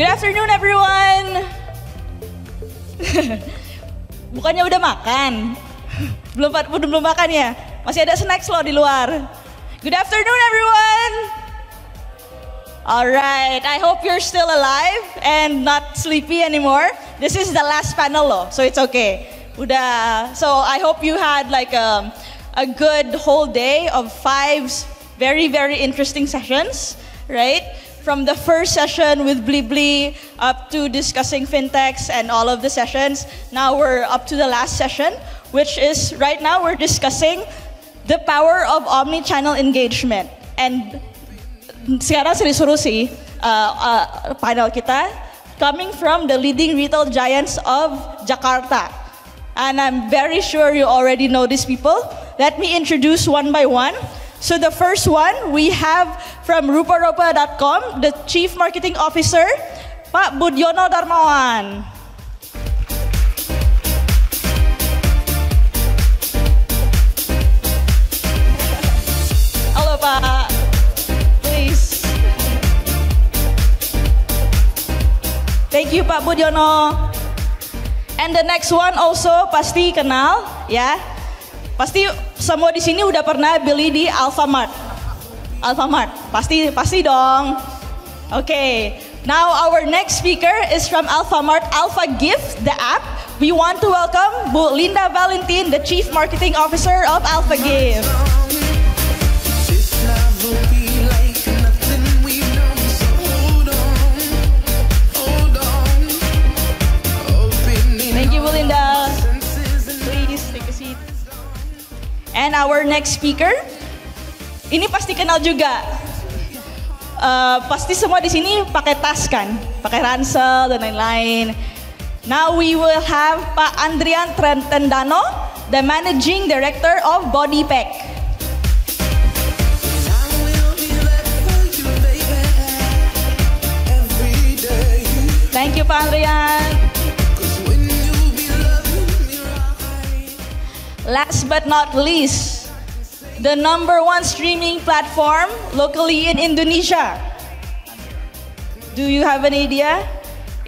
Good afternoon everyone. Bukannya udah makan? Belum belum belum makan ya? Masih ada snacks loh di luar. Good afternoon everyone. Alright, I hope you're still alive and not sleepy anymore. This is the last panel loh, so it's okay. Udah, so I hope you had like a, a good whole day of five very, very interesting sessions, right? from the first session with Blibli up to discussing fintechs and all of the sessions. Now we're up to the last session, which is right now we're discussing the power of omni-channel engagement. And sekarang seru-seru uh, uh, panel kita coming from the leading retail giants of Jakarta. And I'm very sure you already know these people. Let me introduce one by one. So the first one we have from ruparopa.com, the Chief Marketing Officer, Pak Budiono Darmawan. Hello, Pak. Please. Thank you, Pak Budiono. And the next one also pasti kenal, ya. Yeah? Pasti semua di sini udah pernah beli di Alfamart. Alfamart. Pasti pasti dong. Oke. Okay. Now our next speaker is from Alfamart Alpha Gift the app. We want to welcome Bu Linda Valentin, the Chief Marketing Officer of Alpha Gift. And our next speaker, ini pasti kenal juga. Uh, pasti semua di sini pakai tas kan, pakai ransel dan lain-lain. Now we will have Pak Andrian Trentendano, the Managing Director of Bodypack. Thank you, Pak Andrian. Last but not least, the number one streaming platform locally in Indonesia. Do you have an idea?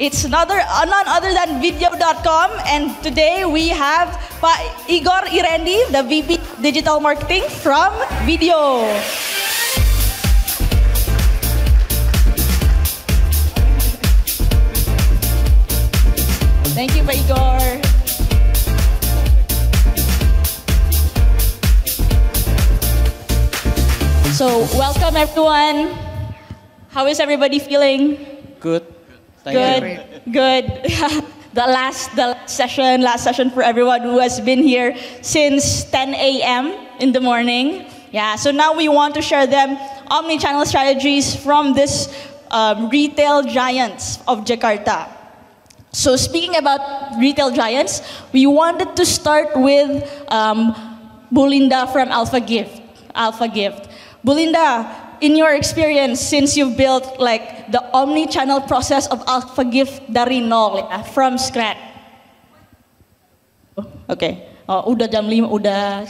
It's another, uh, none other than video.com and today we have pa Igor Irendi, the VP Digital Marketing from Video. Thank you, Igor. So, welcome everyone. How is everybody feeling? Good. Thank good. You. Good. the last the last session, last session for everyone who has been here since 10 a.m. in the morning. Yeah. So now we want to share them omni-channel strategies from this um, retail giants of Jakarta. So speaking about retail giants, we wanted to start with um, Bulinda from Alpha Gift. Alpha Gift. Bulinda, in your experience, since you've built like the omni-channel process of Alpha dari nol ya, from scratch. Oke, okay. oh, udah jam 5, udah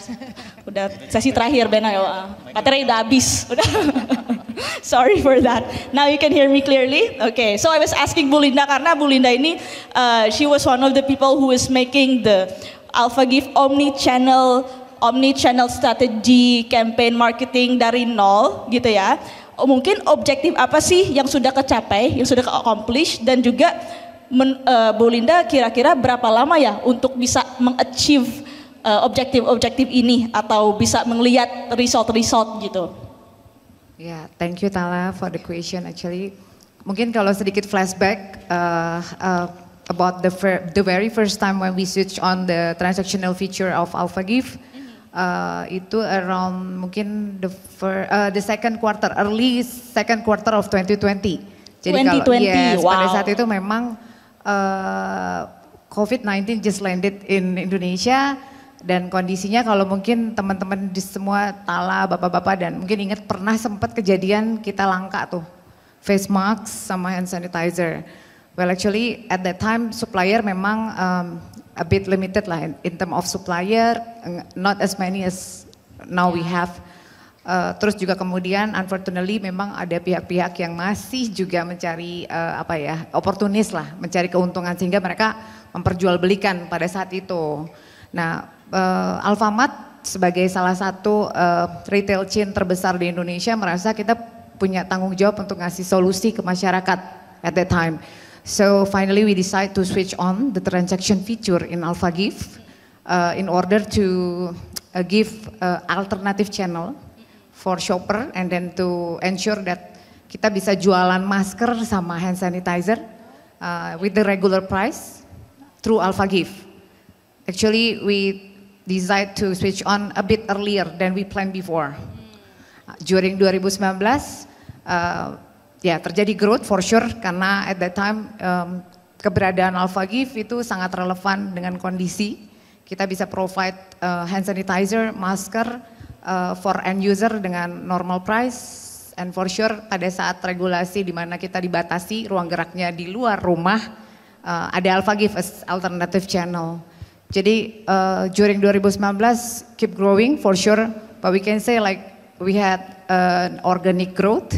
udah sesi terakhir Bena ya. Baterai udah habis. Udah. Sorry for that. Now you can hear me clearly. Okay, so I was asking Bulinda karena Bulinda ini uh, she was one of the people who is making the Alpha Gift omni-channel omni-channel strategy, campaign marketing dari nol gitu ya. Oh, mungkin objektif apa sih yang sudah kecapai, yang sudah accomplish dan juga men, uh, Bu Linda kira-kira berapa lama ya untuk bisa mengachieve uh, objektif-objektif ini atau bisa melihat result-result gitu? Ya, yeah, thank you Tala for the question actually. Mungkin kalau sedikit flashback uh, uh, about the the very first time when we switch on the transactional feature of AlphaGive, Uh, itu around mungkin the first, uh, the second quarter, early second quarter of 2020. Jadi 2020, kalau yes, wow. pada saat itu memang uh, COVID-19 just landed in Indonesia dan kondisinya kalau mungkin teman-teman di semua tala bapak-bapak dan mungkin ingat pernah sempat kejadian kita langka tuh face mask sama hand sanitizer. Well actually at that time supplier memang um, a bit limited lah in, in term of supplier, not as many as now we have. Uh, terus juga kemudian unfortunately memang ada pihak-pihak yang masih juga mencari uh, apa ya oportunis lah mencari keuntungan sehingga mereka memperjualbelikan pada saat itu. Nah uh, Alfamart sebagai salah satu uh, retail chain terbesar di Indonesia merasa kita punya tanggung jawab untuk ngasih solusi ke masyarakat at that time. So finally we decide to switch on the transaction feature in AlphaGive uh, in order to uh, give uh, alternative channel for shopper and then to ensure that kita bisa jualan masker sama hand sanitizer uh, with the regular price through AlphaGive. Actually we decide to switch on a bit earlier than we planned before. Uh, during 2019 uh, ya terjadi growth for sure karena at that time um, keberadaan AlphaGive itu sangat relevan dengan kondisi. Kita bisa provide uh, hand sanitizer, masker uh, for end user dengan normal price and for sure pada saat regulasi di mana kita dibatasi ruang geraknya di luar rumah uh, ada AlphaGive as alternative channel. Jadi uh, during 2019 keep growing for sure but we can say like we had an organic growth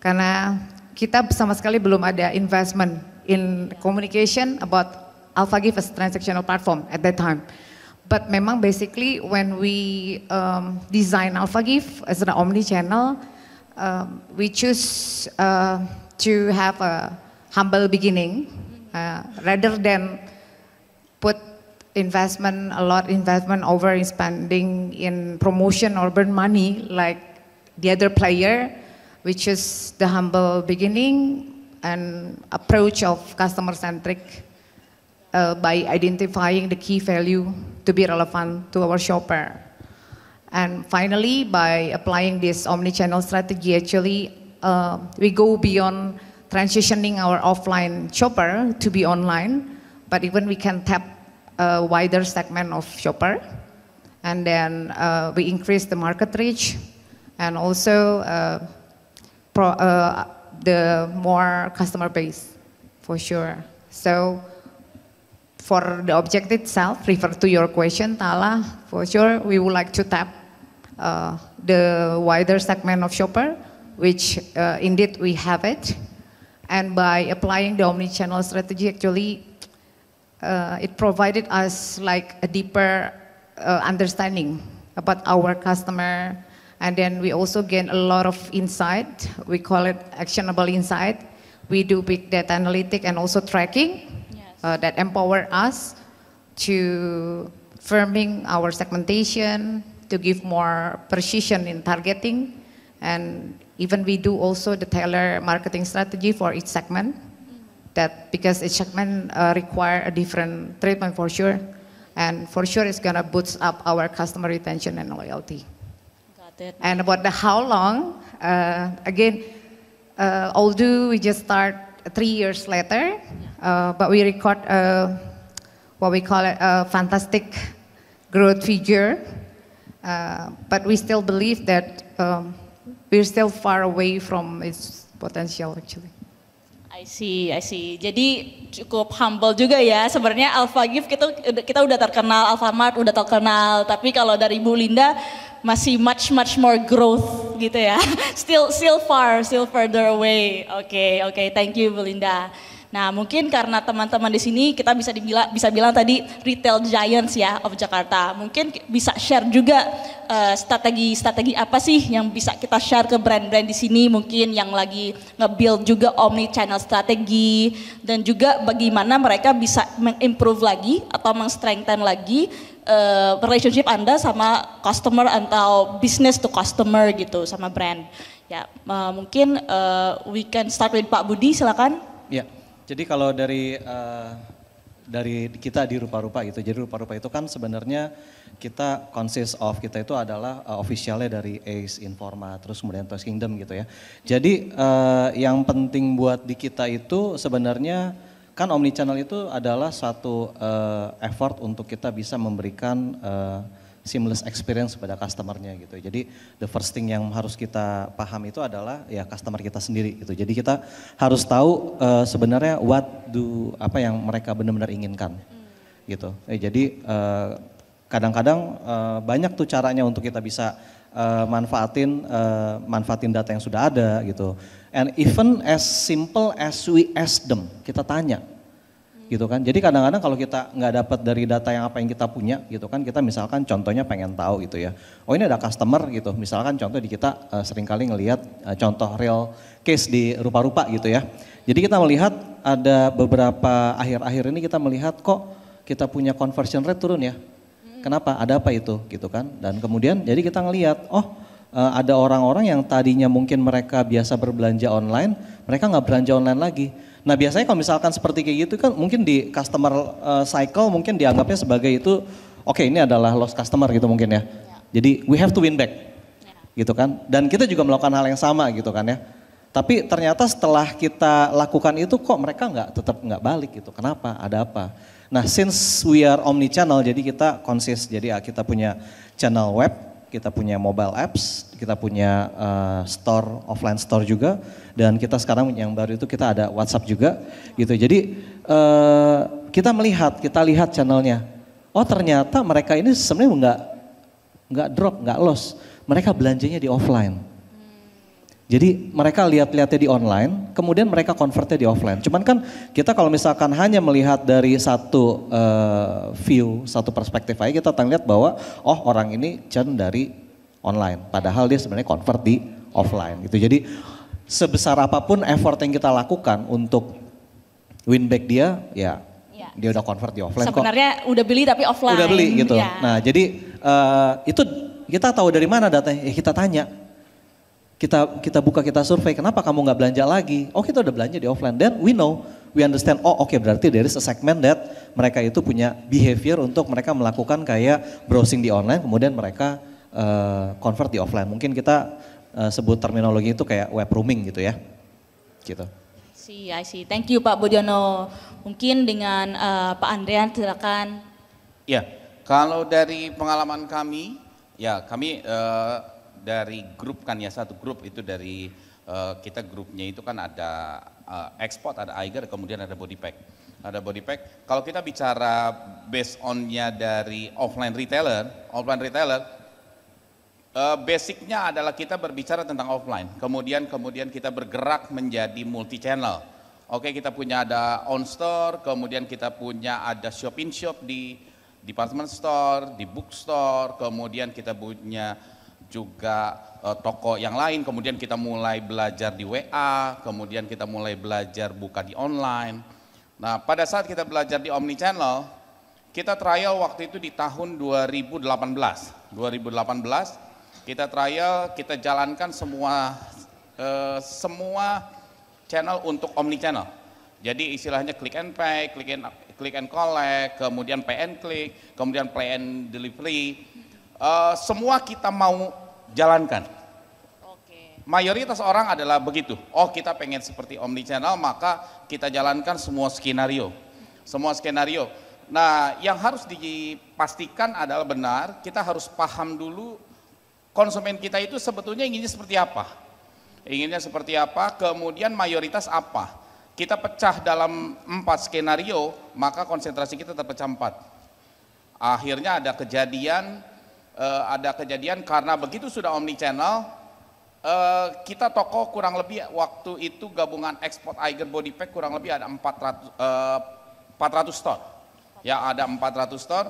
karena kita sama sekali belum ada investment in communication about AlphaGive as transactional platform at that time. But memang basically when we um, design AlphaGive as an omni-channel, um, we choose uh, to have a humble beginning uh, rather than put investment, a lot investment over spending in promotion or burn money like the other player. which is the humble beginning and approach of customer-centric uh, by identifying the key value to be relevant to our shopper. And finally, by applying this omnichannel strategy, actually, uh, we go beyond transitioning our offline shopper to be online, but even we can tap a wider segment of shopper. And then uh, we increase the market reach and also uh, pro, uh, the more customer base, for sure. So for the object itself, refer to your question, Tala, for sure we would like to tap uh, the wider segment of shopper, which uh, indeed we have it. And by applying the omnichannel strategy, actually, uh, it provided us like a deeper uh, understanding about our customer and then we also gain a lot of insight. We call it actionable insight. We do big data analytic and also tracking yes. uh, that empower us to firming our segmentation, to give more precision in targeting, and even we do also the tailor marketing strategy for each segment. That because each segment uh, require a different treatment for sure, and for sure it's gonna boost up our customer retention and loyalty. started. And about the how long, uh, again, uh, although we just start three years later, uh, but we record a uh, what we call it, a fantastic growth figure. Uh, but we still believe that um, we're still far away from its potential actually. I see, I see. Jadi cukup humble juga ya. Sebenarnya Alpha Gift kita kita udah terkenal, Alfamart udah terkenal. Tapi kalau dari Bu Linda masih much much more growth gitu ya. Still still far, still further away. Oke, okay, oke. Okay, thank you Belinda. Nah, mungkin karena teman-teman di sini kita bisa dibilang bisa bilang tadi retail giants ya of Jakarta. Mungkin bisa share juga strategi-strategi eh, uh, apa sih yang bisa kita share ke brand-brand di sini mungkin yang lagi nge-build juga omni channel strategi dan juga bagaimana mereka bisa mengimprove lagi atau mengstrengthen lagi uh, relationship Anda sama customer atau business to customer gitu sama brand. Ya, uh, mungkin uh, we can start with Pak Budi, silakan. Ya. Jadi kalau dari uh, dari kita di rupa-rupa gitu. Jadi rupa-rupa itu kan sebenarnya kita consist of kita itu adalah uh, officialnya dari ACE Informa terus kemudian Toast Kingdom gitu ya. Jadi uh, yang penting buat di kita itu sebenarnya kan omni channel itu adalah satu uh, effort untuk kita bisa memberikan uh, seamless experience kepada customernya gitu. Jadi the first thing yang harus kita paham itu adalah ya customer kita sendiri gitu. Jadi kita harus tahu uh, sebenarnya what do apa yang mereka benar-benar inginkan hmm. gitu. Eh, jadi kadang kadang-kadang uh, banyak tuh caranya untuk kita bisa uh, manfaatin uh, manfaatin data yang sudah ada gitu and even as simple as we ask them, kita tanya. Gitu kan. Jadi kadang-kadang kalau kita nggak dapat dari data yang apa yang kita punya gitu kan, kita misalkan contohnya pengen tahu gitu ya. Oh ini ada customer gitu. Misalkan contoh di kita uh, seringkali ngelihat uh, contoh real case di rupa-rupa gitu ya. Jadi kita melihat ada beberapa akhir-akhir ini kita melihat kok kita punya conversion rate turun ya. Kenapa? Ada apa itu gitu kan? Dan kemudian jadi kita ngelihat, oh uh, ada orang-orang yang tadinya mungkin mereka biasa berbelanja online, mereka nggak belanja online lagi. Nah biasanya kalau misalkan seperti kayak gitu kan mungkin di customer uh, cycle mungkin dianggapnya sebagai itu oke okay, ini adalah lost customer gitu mungkin ya. ya. Jadi we have to win back ya. gitu kan. Dan kita juga melakukan hal yang sama gitu kan ya. Tapi ternyata setelah kita lakukan itu kok mereka nggak tetap nggak balik gitu. Kenapa? Ada apa? Nah, since we are omni channel, jadi kita konsis. Jadi ah, kita punya channel web, kita punya mobile apps, kita punya uh, store offline store juga, dan kita sekarang yang baru itu kita ada WhatsApp juga, gitu. Jadi uh, kita melihat, kita lihat channelnya. Oh ternyata mereka ini sebenarnya nggak nggak drop, nggak loss. Mereka belanjanya di offline. Jadi mereka lihat-lihatnya di online, kemudian mereka convertnya di offline. Cuman kan kita kalau misalkan hanya melihat dari satu uh, view, satu perspektif aja kita akan lihat bahwa oh orang ini churn dari online, padahal dia sebenarnya convert di offline gitu. Jadi sebesar apapun effort yang kita lakukan untuk win back dia, ya, ya. dia udah convert di offline Sebenarnya kok. udah beli tapi offline. Udah beli gitu. Yeah. Nah jadi uh, itu kita tahu dari mana datanya? Ya kita tanya kita kita buka kita survei kenapa kamu nggak belanja lagi oh kita udah belanja di offline then we know we understand oh oke okay, berarti dari is a segment that mereka itu punya behavior untuk mereka melakukan kayak browsing di online kemudian mereka uh, convert di offline mungkin kita uh, sebut terminologi itu kayak web roaming gitu ya gitu see I see thank you Pak Budiono mungkin dengan uh, Pak Andrean silakan ya kalau dari pengalaman kami ya kami uh, dari grup kan ya satu grup itu dari uh, kita grupnya itu kan ada uh, eh, ekspor, ada Eiger, kemudian ada Bodypack. Ada Bodypack. Kalau kita bicara based onnya dari offline retailer, offline retailer uh, basicnya adalah kita berbicara tentang offline. Kemudian kemudian kita bergerak menjadi multi channel. Oke, kita punya ada on store, kemudian kita punya ada shopping shop di department store, di bookstore, kemudian kita punya juga uh, toko yang lain, kemudian kita mulai belajar di WA, kemudian kita mulai belajar buka di online. Nah, pada saat kita belajar di omni channel, kita trial waktu itu di tahun 2018. 2018 kita trial, kita jalankan semua uh, semua channel untuk omni channel. Jadi istilahnya klik and pay, klik and click and collect, kemudian pay and click, kemudian play and delivery, Eh, semua kita mau jalankan. Mayoritas orang adalah begitu. Oh kita pengen seperti omnichannel maka kita jalankan semua skenario. Semua skenario. Nah yang harus dipastikan adalah benar kita harus paham dulu konsumen kita itu sebetulnya inginnya seperti apa. Inginnya seperti apa, kemudian mayoritas apa kita pecah dalam empat skenario, maka konsentrasi kita terpecah empat. Akhirnya ada kejadian uh, ada kejadian karena begitu sudah omni channel uh, eh, kita toko kurang lebih waktu itu gabungan ekspor Eigen Body Pack kurang lebih ada 400 uh, 400 store. Ya, ada 400 ton,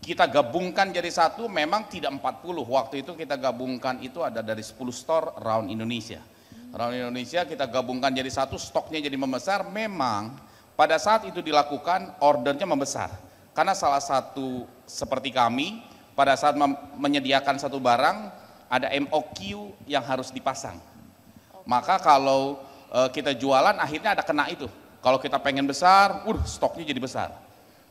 Kita gabungkan jadi satu memang tidak 40. Waktu itu kita gabungkan itu ada dari 10 store round Indonesia. Round Indonesia kita gabungkan jadi satu, stoknya jadi membesar. Memang pada saat itu dilakukan ordernya membesar. Karena salah satu seperti kami pada saat menyediakan satu barang ada MOQ yang harus dipasang. Maka kalau e, kita jualan akhirnya ada kena itu. Kalau kita pengen besar, uh stoknya jadi besar.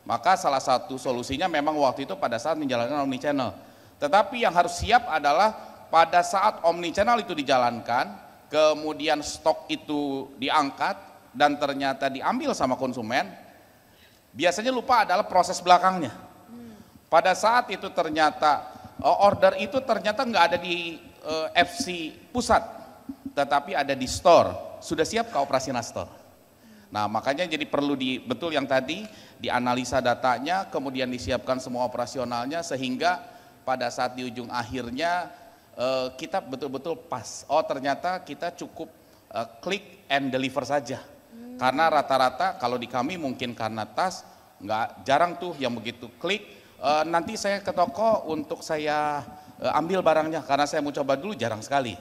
Maka salah satu solusinya memang waktu itu pada saat menjalankan omni channel. Tetapi yang harus siap adalah pada saat omni channel itu dijalankan, kemudian stok itu diangkat dan ternyata diambil sama konsumen, biasanya lupa adalah proses belakangnya pada saat itu ternyata eh, order itu ternyata nggak ada di eh, FC pusat, tetapi ada di store. Sudah siap ke operasi nastor. Nah makanya jadi perlu di betul yang tadi dianalisa datanya, kemudian disiapkan semua operasionalnya sehingga pada saat di ujung akhirnya eh, kita betul-betul pas. Oh ternyata kita cukup klik and deliver saja. Karena rata-rata kalau di kami mungkin karena tas nggak jarang tuh yang begitu klik Eh, nanti saya ke toko untuk saya uh, ambil barangnya karena saya mau coba dulu jarang sekali.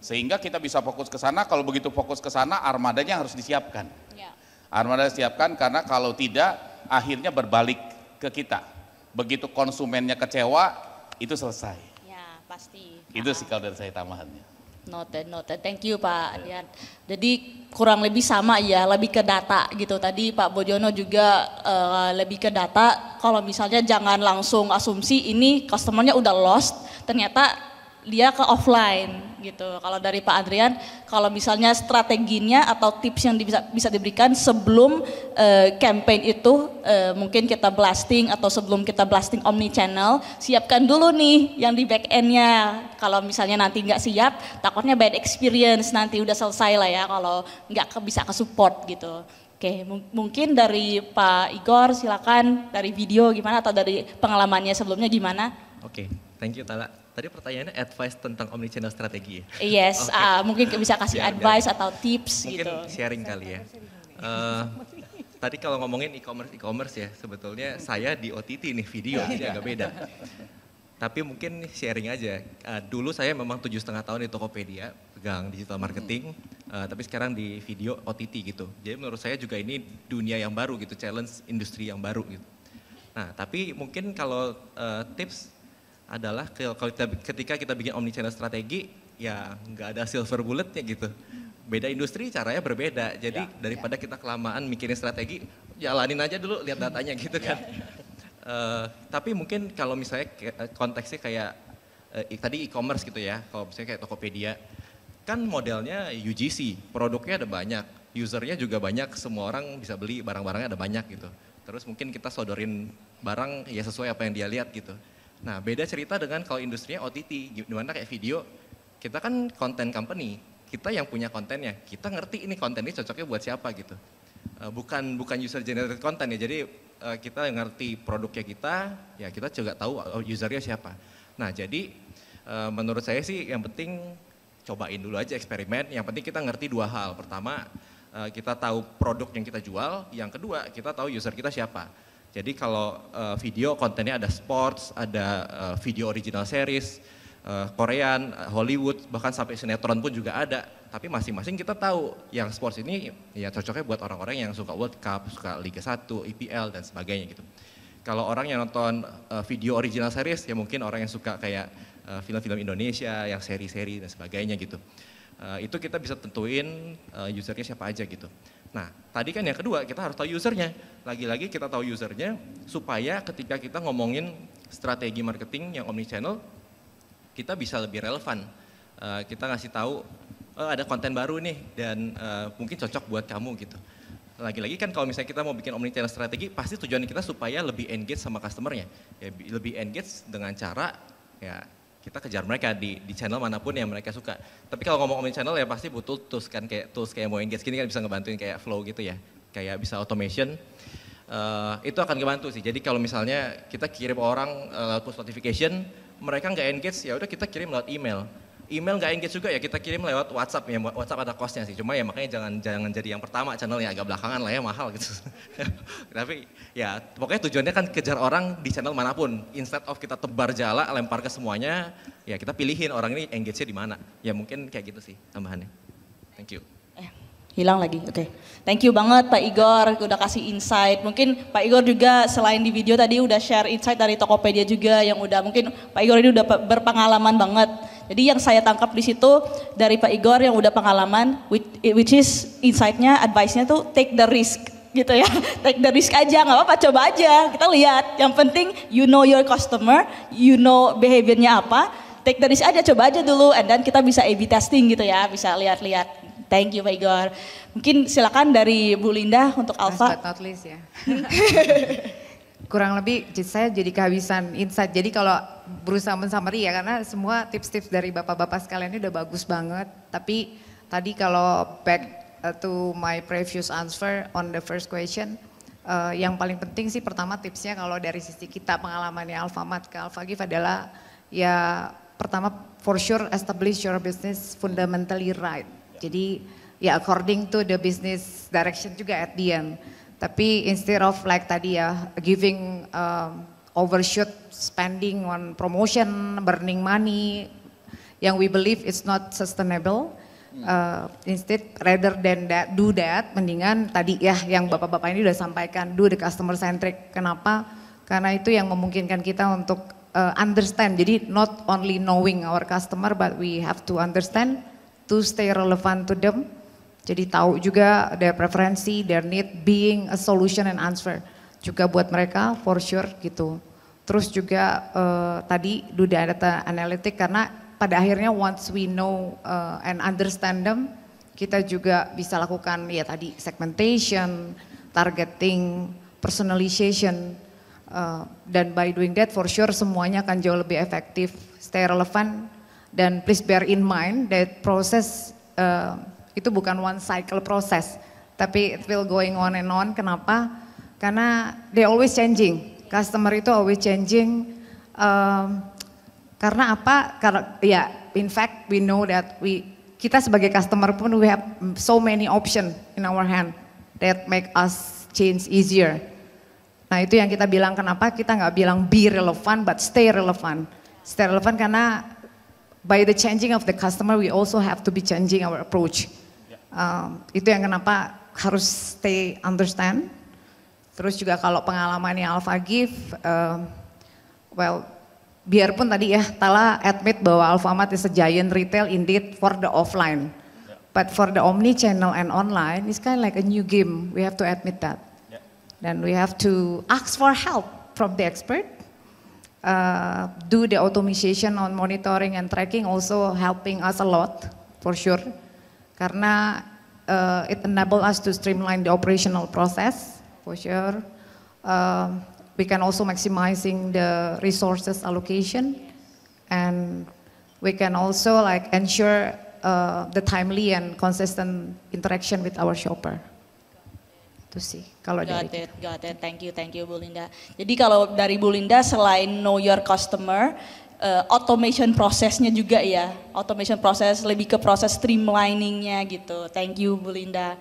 Sehingga kita bisa fokus ke sana, kalau begitu fokus ke sana armadanya harus disiapkan. Ya. Armada disiapkan karena kalau tidak akhirnya berbalik ke kita. Begitu konsumennya kecewa, itu selesai. Ya, pasti. Itu sih kalau dari saya tambahannya. Noted, noted. Thank you Pak Dian. Jadi kurang lebih sama ya, lebih ke data gitu. Tadi Pak Bojono juga uh, lebih ke data. Kalau misalnya jangan langsung asumsi ini customernya udah lost, ternyata dia ke offline gitu. Kalau dari Pak Adrian, kalau misalnya strateginya atau tips yang bisa bisa diberikan sebelum uh, campaign itu uh, mungkin kita blasting atau sebelum kita blasting omni channel, siapkan dulu nih yang di back endnya. Kalau misalnya nanti nggak siap, takutnya bad experience nanti udah selesai lah ya kalau nggak ke, bisa ke support gitu. Oke, mungkin dari Pak Igor silakan dari video gimana atau dari pengalamannya sebelumnya gimana? Oke, thank you Tala. Tadi pertanyaannya advice tentang omnichannel strategi. Ya? Yes, okay. uh, mungkin bisa kasih biar, advice biar. atau tips mungkin gitu. Mungkin sharing kali ya. Uh, tadi kalau ngomongin e-commerce e-commerce ya, sebetulnya saya di OTT nih video, jadi iya. agak beda. Tapi mungkin sharing aja. Uh, dulu saya memang tujuh setengah tahun di Tokopedia, pegang digital marketing. Uh, tapi sekarang di video OTT gitu. Jadi menurut saya juga ini dunia yang baru gitu, challenge industri yang baru gitu. Nah, tapi mungkin kalau uh, tips adalah kalau kita, ketika kita bikin omnichannel strategi ya nggak ada silver bulletnya gitu. Beda industri caranya berbeda. Jadi ya, daripada ya. kita kelamaan mikirin strategi, jalanin aja dulu lihat datanya gitu ya. kan. Ya. Uh, tapi mungkin kalau misalnya eh, konteksnya kayak uh, tadi e-commerce gitu ya, kalau misalnya kayak Tokopedia, kan modelnya UGC, produknya ada banyak, usernya juga banyak, semua orang bisa beli barang-barangnya ada banyak gitu. Terus mungkin kita sodorin barang ya sesuai apa yang dia lihat gitu. Nah beda cerita dengan kalau industrinya OTT, gimana kayak video, kita kan konten company, kita yang punya kontennya, kita ngerti ini konten ini cocoknya buat siapa gitu. Eh, bukan bukan user generated konten ya, jadi eh, kita ngerti produknya kita, ya kita juga tahu oh, usernya siapa. Nah jadi eh, menurut saya sih yang penting cobain dulu aja eksperimen, yang penting kita ngerti dua hal. Pertama kita tahu produk yang kita jual, yang kedua kita tahu user kita siapa. Jadi kalau uh, video kontennya ada sports, ada uh, video original series, uh, Korean, Hollywood, bahkan sampai sinetron pun juga ada. Tapi masing-masing kita tahu yang sports ini ya cocoknya buat orang-orang yang suka World Cup, suka Liga 1, IPL e dan sebagainya gitu. Kalau orang yang nonton uh, video original series ya mungkin orang yang suka kayak film-film uh, Indonesia, yang seri-seri dan sebagainya gitu. Eh, itu kita bisa tentuin uh, usernya siapa aja gitu. Nah, tadi kan yang kedua kita harus tahu usernya. Lagi-lagi kita tahu usernya supaya ketika kita ngomongin strategi marketing yang omnichannel, kita bisa lebih relevan. Uh, kita ngasih tahu uh, ada konten baru nih dan uh, mungkin cocok buat kamu gitu. Lagi-lagi kan kalau misalnya kita mau bikin omnichannel strategi, pasti tujuan kita supaya lebih engage sama customernya. Ya, lebih engage dengan cara ya kita kejar mereka di, di channel manapun yang mereka suka. Tapi kalau ngomong-ngomongin channel ya pasti butuh tools kan kayak tools kayak mau engage gini kan bisa ngebantuin kayak flow gitu ya. Kayak bisa automation. Uh, itu akan ngebantu sih. Jadi kalau misalnya kita kirim orang uh, push notification, mereka nggak engage ya udah kita kirim lewat email email nggak engage juga ya kita kirim lewat WhatsApp ya WhatsApp ada costnya sih cuma ya makanya jangan jangan jadi yang pertama channelnya agak belakangan lah ya mahal gitu tapi ya pokoknya tujuannya kan kejar orang di channel manapun instead of kita tebar jala lempar ke semuanya ya kita pilihin orang ini engage-nya di mana ya mungkin kayak gitu sih tambahannya thank you eh, hilang lagi oke okay. thank you banget Pak Igor udah kasih insight mungkin Pak Igor juga selain di video tadi udah share insight dari Tokopedia juga yang udah mungkin Pak Igor ini udah berpengalaman banget jadi yang saya tangkap di situ dari Pak Igor yang udah pengalaman, which is insight-nya, advice-nya tuh take the risk gitu ya. Take the risk aja, nggak apa-apa, coba aja. Kita lihat. Yang penting you know your customer, you know behaviornya apa. Take the risk aja, coba aja dulu. And then kita bisa A/B testing gitu ya, bisa lihat-lihat. Thank you Pak Igor. Mungkin silakan dari Bu Linda untuk Alpha. Last but not least ya. kurang lebih saya jadi kehabisan insight. Jadi kalau berusaha mensummary ya karena semua tips-tips dari bapak-bapak sekalian ini udah bagus banget. Tapi tadi kalau back uh, to my previous answer on the first question, uh, yang paling penting sih pertama tipsnya kalau dari sisi kita pengalamannya Alfamart ke Alfagif adalah ya pertama for sure establish your business fundamentally right. Jadi ya according to the business direction juga at the end. Tapi instead of like tadi ya giving um, overshoot spending on promotion, burning money, yang we believe it's not sustainable. Hmm. Uh, instead rather than that, do that, mendingan tadi ya yang bapak-bapak ini udah sampaikan, do the customer centric. Kenapa? Karena itu yang memungkinkan kita untuk uh, understand. Jadi not only knowing our customer, but we have to understand to stay relevant to them jadi tahu juga their preferensi, their need, being a solution and answer. Juga buat mereka for sure gitu. Terus juga uh, tadi do data analytic karena pada akhirnya once we know uh, and understand them, kita juga bisa lakukan ya tadi segmentation, targeting, personalization, uh, dan by doing that for sure semuanya akan jauh lebih efektif, stay relevant, dan please bear in mind that process uh, itu bukan one cycle process, tapi it will going on and on. Kenapa? Karena they always changing. Customer itu always changing. Um, karena apa? Karena ya, in fact we know that we kita sebagai customer pun we have so many option in our hand that make us change easier. Nah itu yang kita bilang kenapa kita nggak bilang be relevant but stay relevant. Stay relevant karena by the changing of the customer we also have to be changing our approach itu yang kenapa harus stay understand. Terus juga kalau pengalamannya Alpha Give, uh, well, biarpun tadi ya Tala admit bahwa Alfamart is a giant retail indeed for the offline. But for the omni channel and online, it's kind of like a new game. We have to admit that. Yeah. Then we have to ask for help from the expert. Uh, do the automation on monitoring and tracking also helping us a lot for sure karena uh, it enable us to streamline the operational process for sure. Uh, we can also maximizing the resources allocation and we can also like ensure uh, the timely and consistent interaction with our shopper itu sih kalau got dari it, got it. thank you thank you Bu Linda jadi kalau dari Bu Linda selain know your customer uh, automation prosesnya juga ya, automation proses lebih ke proses streamliningnya gitu. Thank you Bu Linda.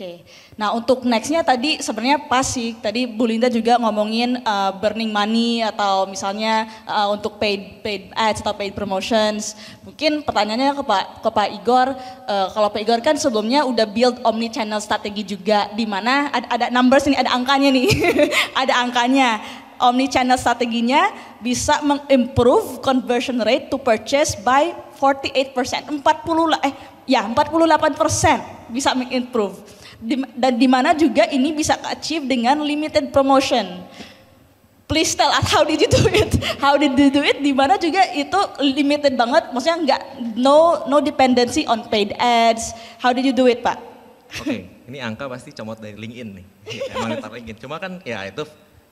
Oke, okay. nah untuk nextnya tadi sebenarnya pas sih, tadi Bu Linda juga ngomongin uh, burning money atau misalnya uh, untuk paid paid ads atau paid promotions. Mungkin pertanyaannya ke Pak ke Pak Igor, uh, kalau Pak Igor kan sebelumnya udah build omni channel strategi juga, di mana ada, ada numbers ini, ada angkanya nih, ada angkanya omni channel strateginya bisa mengimprove conversion rate to purchase by 48%, 40 lah eh ya 48% bisa mengimprove. dan di mana juga ini bisa achieve dengan limited promotion. Please tell us how did you do it? How did you do it? Di mana juga itu limited banget, maksudnya nggak no no dependency on paid ads. How did you do it, Pak? Oke, okay. ini angka pasti comot dari LinkedIn nih. Emang ntar LinkedIn. Cuma kan ya itu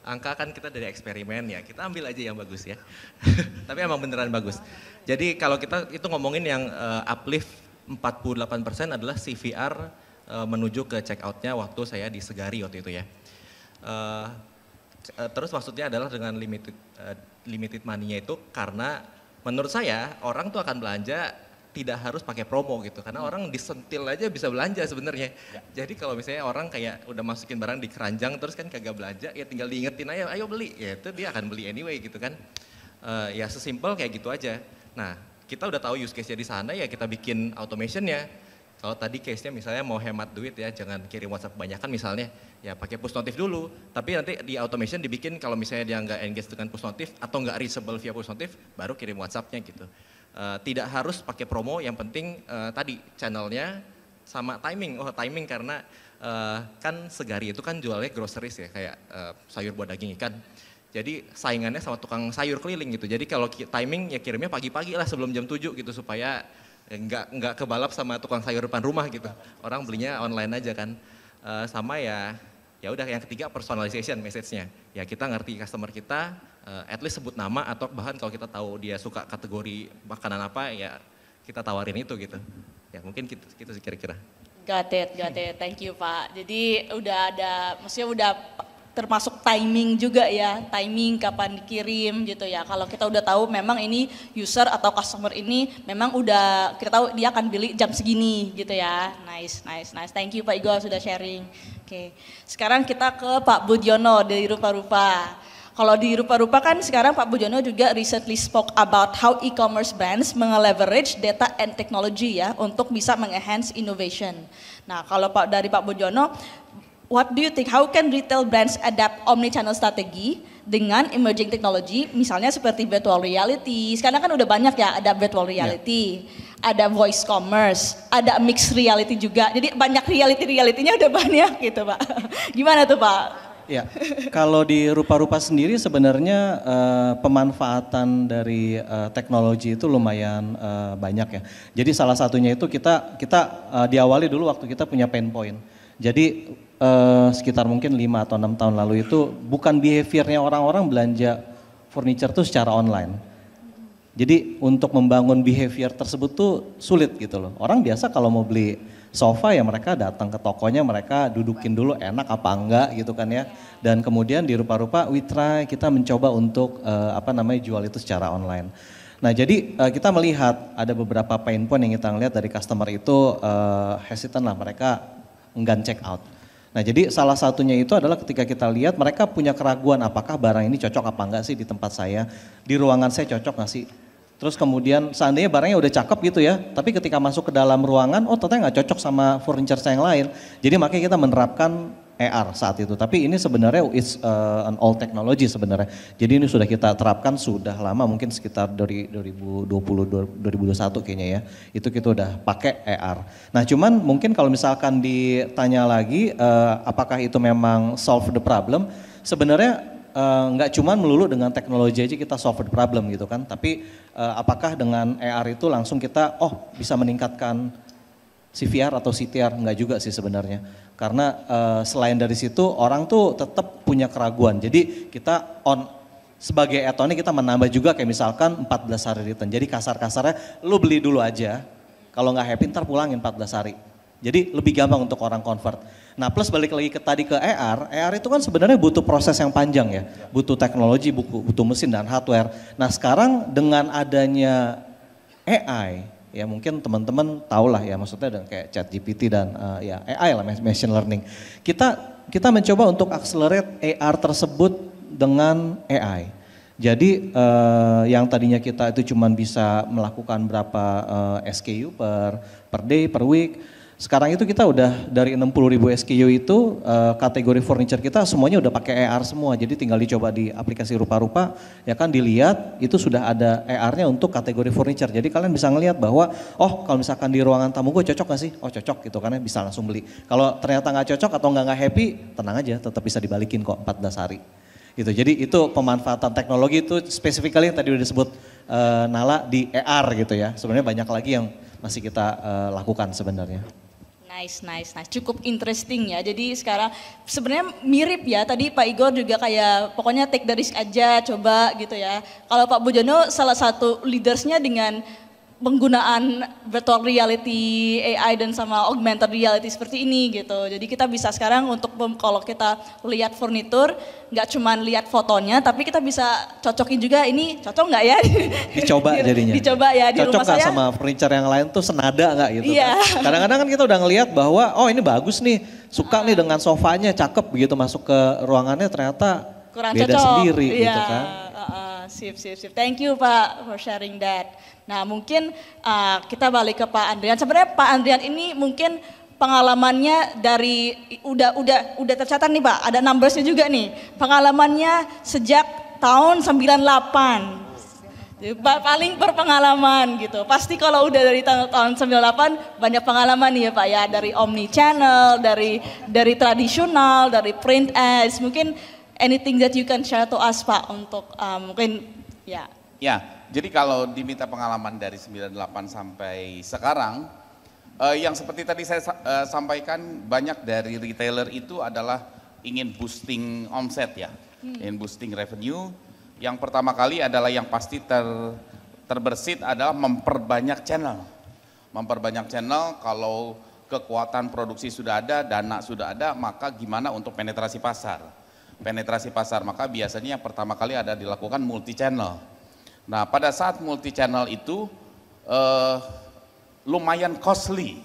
angka kan kita dari eksperimen ya, kita ambil aja yang bagus ya. Tapi emang beneran bagus. Jadi kalau kita itu ngomongin yang uh, uplift 48% adalah CVR uh, eh, menuju ke check outnya waktu saya di Segari waktu itu ya. Uh, terus maksudnya adalah dengan limited uh, limited money-nya itu karena menurut saya orang tuh akan belanja tidak harus pakai promo gitu karena hmm. orang disentil aja bisa belanja sebenarnya. Ya. Jadi kalau misalnya orang kayak udah masukin barang di keranjang terus kan kagak belanja ya tinggal diingetin aja ayo beli ya itu dia akan beli anyway gitu kan. Uh, ya sesimpel kayak gitu aja. Nah, kita udah tahu use case-nya di sana ya kita bikin automation-nya. Kalau tadi case-nya misalnya mau hemat duit ya, jangan kirim WhatsApp kebanyakan misalnya, ya pakai push notif dulu. Tapi nanti di automation dibikin kalau misalnya dia nggak engage dengan push notif atau nggak reachable via push notif, baru kirim WhatsApp-nya gitu. Eh, tidak harus pakai promo yang penting uh, tadi channelnya sama timing oh timing karena uh, kan segari itu kan jualnya groceries ya kayak uh, sayur buat daging ikan jadi saingannya sama tukang sayur keliling gitu jadi kalau timing ya kirimnya pagi-pagi lah sebelum jam 7 gitu supaya nggak nggak kebalap sama tukang sayur depan rumah gitu orang belinya online aja kan uh, sama ya ya udah yang ketiga personalization message-nya ya kita ngerti customer kita uh, at least sebut nama atau bahan kalau kita tahu dia suka kategori makanan apa ya kita tawarin itu gitu. Ya mungkin kita gitu, kita gitu sih kira-kira. Got it, got it. Thank you Pak. Jadi udah ada, maksudnya udah termasuk timing juga ya, timing kapan dikirim gitu ya. Kalau kita udah tahu memang ini user atau customer ini memang udah kita tahu dia akan beli jam segini gitu ya. Nice, nice, nice. Thank you Pak Igo sudah sharing. Oke, okay. sekarang kita ke Pak Budiono dari rupa-rupa. Kalau di rupa-rupa kan sekarang Pak Bujono juga recently spoke about how e-commerce brands leverage data and technology ya untuk bisa mengenhance innovation. Nah, kalau Pak dari Pak Bujono, what do you think? How can retail brands adapt omnichannel strategy dengan emerging technology, misalnya seperti virtual reality. Sekarang kan udah banyak ya, ada virtual ya. reality, yeah. ada voice commerce, ada mixed reality juga. Jadi banyak reality realitinya udah banyak gitu, Pak. Gimana tuh, Pak? Ya, kalau di rupa-rupa sendiri sebenarnya uh, pemanfaatan dari uh, teknologi itu lumayan uh, banyak ya. Jadi salah satunya itu kita kita uh, diawali dulu waktu kita punya pain point. Jadi uh, sekitar mungkin 5 atau enam tahun lalu itu bukan behaviornya orang-orang belanja furniture itu secara online. Jadi untuk membangun behavior tersebut tuh sulit gitu loh. Orang biasa kalau mau beli sofa ya mereka datang ke tokonya mereka dudukin dulu enak apa enggak gitu kan ya dan kemudian di rupa we try kita mencoba untuk uh, apa namanya jual itu secara online nah jadi uh, kita melihat ada beberapa pain point yang kita lihat dari customer itu uh, hesitant lah mereka enggan check out Nah, jadi salah satunya itu adalah ketika kita lihat mereka punya keraguan apakah barang ini cocok apa enggak sih di tempat saya, di ruangan saya cocok nggak sih? Terus kemudian seandainya barangnya udah cakep gitu ya, tapi ketika masuk ke dalam ruangan, oh ternyata nggak cocok sama furniture saya yang lain. Jadi makanya kita menerapkan AR e saat itu. Tapi ini sebenarnya is uh, an old technology sebenarnya. Jadi ini sudah kita terapkan sudah lama, mungkin sekitar dari 2020 2021 kayaknya ya. Itu kita udah pakai AR. E nah, cuman mungkin kalau misalkan ditanya lagi uh, apakah itu memang solve the problem, sebenarnya Eh, nggak uh, cuma melulu dengan teknologi aja kita solve the problem gitu kan, tapi uh, apakah dengan AR itu langsung kita oh bisa meningkatkan CVR atau CTR nggak juga sih sebenarnya. Karena uh, selain dari situ orang tuh tetap punya keraguan. Jadi kita on sebagai etoni kita menambah juga kayak misalkan 14 hari return. Jadi kasar-kasarnya lu beli dulu aja. Kalau nggak happy ntar pulangin 14 hari jadi lebih gampang untuk orang convert. Nah plus balik lagi ke tadi ke AR, AR itu kan sebenarnya butuh proses yang panjang ya, butuh teknologi, butuh mesin dan hardware. Nah sekarang dengan adanya AI, ya mungkin teman-teman tahulah ya maksudnya dan kayak chat GPT dan uh, eh, ya AI lah machine learning. Kita kita mencoba untuk accelerate AR tersebut dengan AI. Jadi uh, yang tadinya kita itu cuma bisa melakukan berapa uh, eh, SKU per per day per week sekarang itu kita udah dari 60 ribu SKU itu uh, kategori furniture kita semuanya udah pakai AR e semua. Jadi tinggal dicoba di aplikasi rupa-rupa ya kan dilihat itu sudah ada ar e nya untuk kategori furniture. Jadi kalian bisa ngelihat bahwa oh kalau misalkan di ruangan tamu gue cocok gak sih? Oh cocok gitu karena ya, bisa langsung beli. Kalau ternyata nggak cocok atau nggak nggak happy tenang aja tetap bisa dibalikin kok 14 hari. Gitu. Jadi itu pemanfaatan teknologi itu spesifikally yang tadi udah disebut uh, Nala di AR e gitu ya. Sebenarnya banyak lagi yang masih kita uh, lakukan sebenarnya. Nice, nice, nice. Cukup interesting ya. Jadi sekarang sebenarnya mirip ya. Tadi Pak Igor juga kayak pokoknya take the risk aja, coba gitu ya. Kalau Pak Bojono salah satu leadersnya dengan penggunaan virtual reality AI dan sama augmented reality seperti ini gitu. Jadi kita bisa sekarang untuk kalau kita lihat furnitur nggak cuma lihat fotonya tapi kita bisa cocokin juga ini cocok nggak ya? Dicoba jadinya. Dicoba ya di cocok rumah saya. sama furniture yang lain tuh senada nggak gitu iya. Kan? Kadang-kadang kan kita udah ngelihat bahwa oh ini bagus nih, suka nih ah. dengan sofanya cakep begitu masuk ke ruangannya ternyata Kurang beda cocok. sendiri gitu iya. gitu kan. Uh, uh, sip sip sip. Thank you Pak for sharing that. Nah mungkin uh, kita balik ke Pak Andrian. Sebenarnya Pak Andrian ini mungkin pengalamannya dari udah udah udah tercatat nih Pak, ada numbersnya juga nih. Pengalamannya sejak tahun 98. Paling berpengalaman gitu. Pasti kalau udah dari tahun, tahun 98 banyak pengalaman nih ya Pak ya dari omni channel, dari dari tradisional, dari print ads. Mungkin anything that you can share to us Pak untuk um, mungkin ya. Yeah. Ya, jadi kalau diminta pengalaman dari 98 sampai sekarang, uh, yang seperti tadi saya uh, sampaikan banyak dari retailer itu adalah ingin boosting omset ya, hmm. ingin boosting revenue. Yang pertama kali adalah yang pasti ter terbersit adalah memperbanyak channel. Memperbanyak channel kalau kekuatan produksi sudah ada, dana sudah ada, maka gimana untuk penetrasi pasar? Penetrasi pasar, maka biasanya yang pertama kali ada dilakukan multi channel Nah pada saat multi channel itu eh, lumayan costly,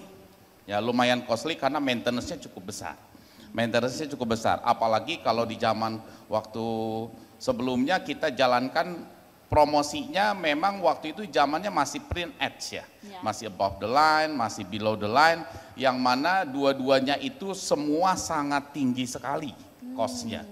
ya lumayan costly karena maintenance-nya cukup besar. Maintenance-nya cukup besar, apalagi kalau di zaman waktu sebelumnya kita jalankan promosinya memang waktu itu zamannya masih print ads ya. ya. Masih above the line, masih below the line, yang mana dua-duanya itu semua sangat tinggi sekali hmm. cost-nya.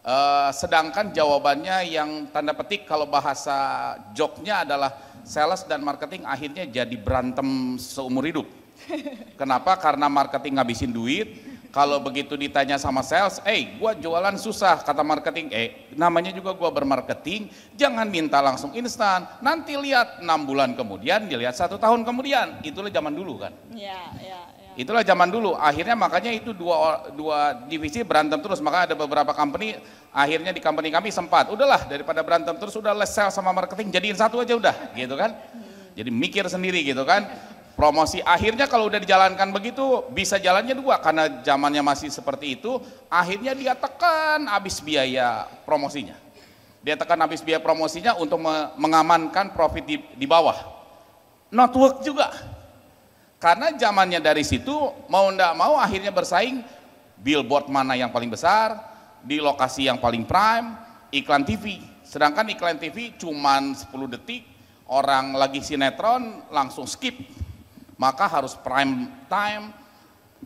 Eh, sedangkan jawabannya yang tanda petik kalau bahasa joknya adalah sales dan marketing akhirnya jadi berantem seumur hidup. Kenapa? Karena marketing ngabisin duit. Kalau begitu ditanya sama sales, eh gue jualan susah, kata marketing, eh namanya juga gue bermarketing, jangan minta langsung instan, nanti lihat enam bulan kemudian, dilihat satu tahun kemudian, itulah zaman dulu kan. Iya, iya. Itulah zaman dulu. Akhirnya makanya itu dua dua divisi berantem terus. Maka ada beberapa company akhirnya di company kami sempat. Udahlah daripada berantem terus udah les sales sama marketing jadiin satu aja udah gitu kan. Jadi mikir sendiri gitu kan. Promosi akhirnya kalau udah dijalankan begitu bisa jalannya dua karena zamannya masih seperti itu. Akhirnya dia tekan habis biaya promosinya. Dia tekan habis biaya promosinya untuk mengamankan profit di, di bawah. Not work juga karena zamannya dari situ mau ndak mau akhirnya bersaing billboard mana yang paling besar, di lokasi yang paling prime, iklan TV. Sedangkan iklan TV cuma 10 detik, orang lagi sinetron langsung skip. Maka harus prime time,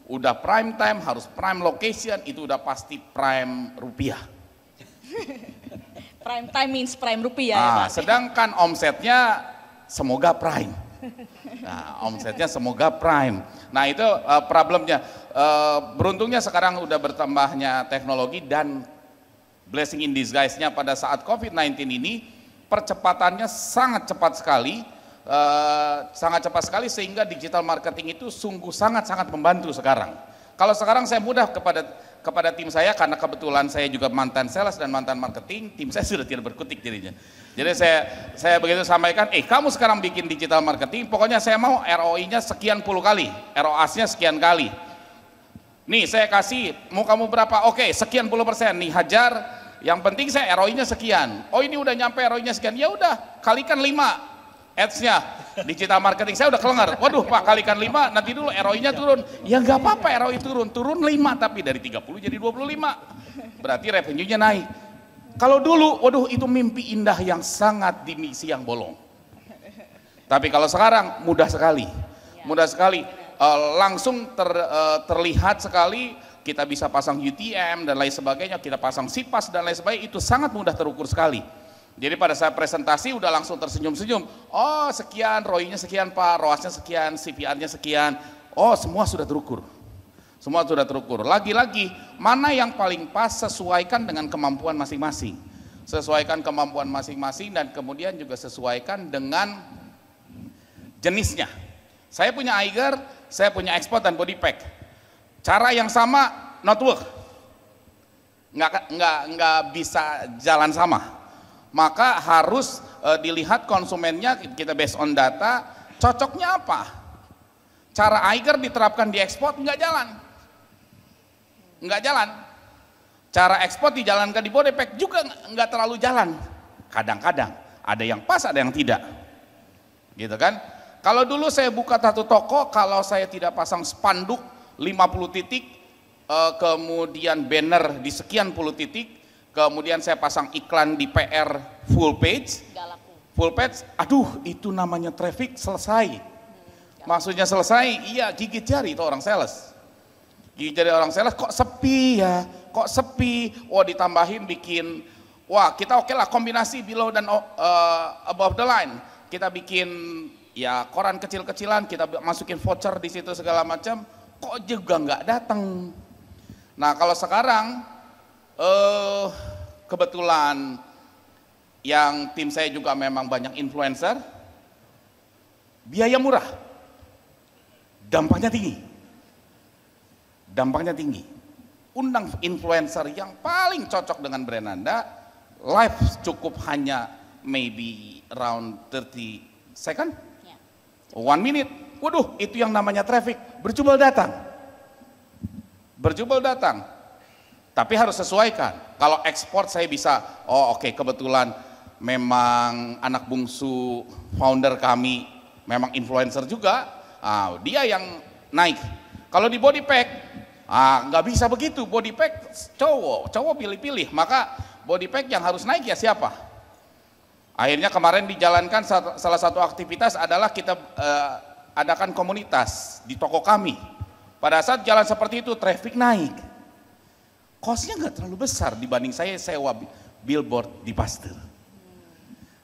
udah prime time, harus prime location, itu udah pasti prime rupiah. prime time means prime rupiah nah, Sedangkan omsetnya semoga prime. Nah, omsetnya semoga prime. Nah, itu uh, problemnya. Uh, beruntungnya sekarang udah bertambahnya teknologi dan blessing in disguise-nya pada saat COVID-19 ini percepatannya sangat cepat sekali. Uh, sangat cepat sekali sehingga digital marketing itu sungguh sangat-sangat membantu sekarang. Kalau sekarang saya mudah kepada kepada tim saya karena kebetulan saya juga mantan sales dan mantan marketing, tim saya sudah tidak berkutik jadinya. Jadi saya saya begitu sampaikan, eh kamu sekarang bikin digital marketing, pokoknya saya mau ROI-nya sekian puluh kali, ROAS-nya sekian kali. Nih saya kasih, mau kamu berapa? Oke, sekian puluh persen. Nih hajar, yang penting saya ROI-nya sekian. Oh ini udah nyampe ROI-nya sekian. Ya udah, kalikan lima ads-nya digital marketing saya udah kelengar waduh pak kalikan 5 nanti dulu ROI-nya turun ya nggak apa-apa ROI turun turun 5 tapi dari 30 jadi 25 berarti revenue-nya naik kalau dulu waduh itu mimpi indah yang sangat dimisi yang bolong tapi kalau sekarang mudah sekali mudah sekali uh, langsung ter, uh, terlihat sekali kita bisa pasang UTM dan lain sebagainya kita pasang sipas dan lain sebagainya itu sangat mudah terukur sekali jadi pada saat presentasi udah langsung tersenyum-senyum. Oh sekian, ROI-nya sekian Pak, ROAS-nya sekian, CPR-nya sekian. Oh semua sudah terukur. Semua sudah terukur. Lagi-lagi mana yang paling pas sesuaikan dengan kemampuan masing-masing. Sesuaikan kemampuan masing-masing dan kemudian juga sesuaikan dengan jenisnya. Saya punya Eiger, saya punya export dan body pack. Cara yang sama not work. Nggak, nggak, nggak bisa jalan sama maka harus e, dilihat konsumennya kita based on data cocoknya apa cara Eiger diterapkan di ekspor nggak jalan nggak jalan cara ekspor dijalankan di Bodepek juga nggak terlalu jalan kadang-kadang ada yang pas ada yang tidak gitu kan kalau dulu saya buka satu toko kalau saya tidak pasang spanduk 50 titik e, kemudian banner di sekian puluh titik kemudian saya pasang iklan di PR full page, full page, aduh itu namanya traffic selesai. Maksudnya selesai, iya gigit jari itu orang sales. Gigit jari orang sales kok sepi ya, kok sepi, wah ditambahin bikin, wah kita oke okay lah kombinasi below dan uh, above the line. Kita bikin ya koran kecil-kecilan, kita masukin voucher di situ segala macam, kok juga nggak datang. Nah kalau sekarang uh, kebetulan yang tim saya juga memang banyak influencer, biaya murah, dampaknya tinggi. Dampaknya tinggi. Undang influencer yang paling cocok dengan brand Anda, live cukup hanya maybe round 30 second, ya, one minute. Waduh, itu yang namanya traffic, berjubel datang. Berjubel datang tapi harus sesuaikan. Kalau ekspor saya bisa, oh oke okay, kebetulan memang anak bungsu founder kami memang influencer juga, ah, dia yang naik. Kalau di body pack, ah nggak bisa begitu. Body pack cowok, cowok pilih-pilih. Maka body pack yang harus naik ya siapa? Akhirnya kemarin dijalankan salah satu aktivitas adalah kita eh, adakan komunitas di toko kami. Pada saat jalan seperti itu traffic naik. Kosnya nggak terlalu besar dibanding saya sewa billboard di pasteur.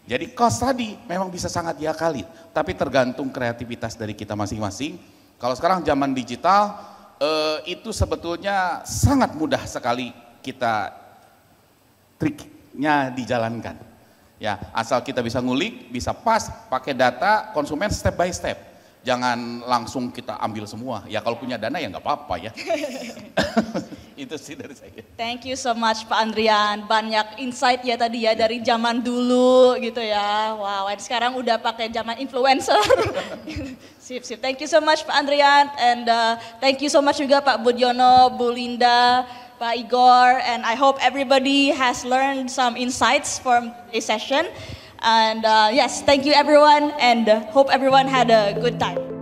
Jadi kos tadi memang bisa sangat diakali, tapi tergantung kreativitas dari kita masing-masing. Kalau sekarang zaman digital, eh, itu sebetulnya sangat mudah sekali kita triknya dijalankan. Ya, asal kita bisa ngulik, bisa pas, pakai data konsumen step by step jangan langsung kita ambil semua. Ya kalau punya dana ya nggak apa-apa ya. Itu sih dari saya. Thank you so much Pak Andrian. Banyak insight ya tadi ya, ya. dari zaman dulu gitu ya. Wow, and sekarang udah pakai zaman influencer. sip, sip. Thank you so much Pak Andrian and uh, thank you so much juga Pak Budiono, Bu Linda, Pak Igor and I hope everybody has learned some insights from this session. And uh, yes, thank you everyone, and uh, hope everyone had a good time.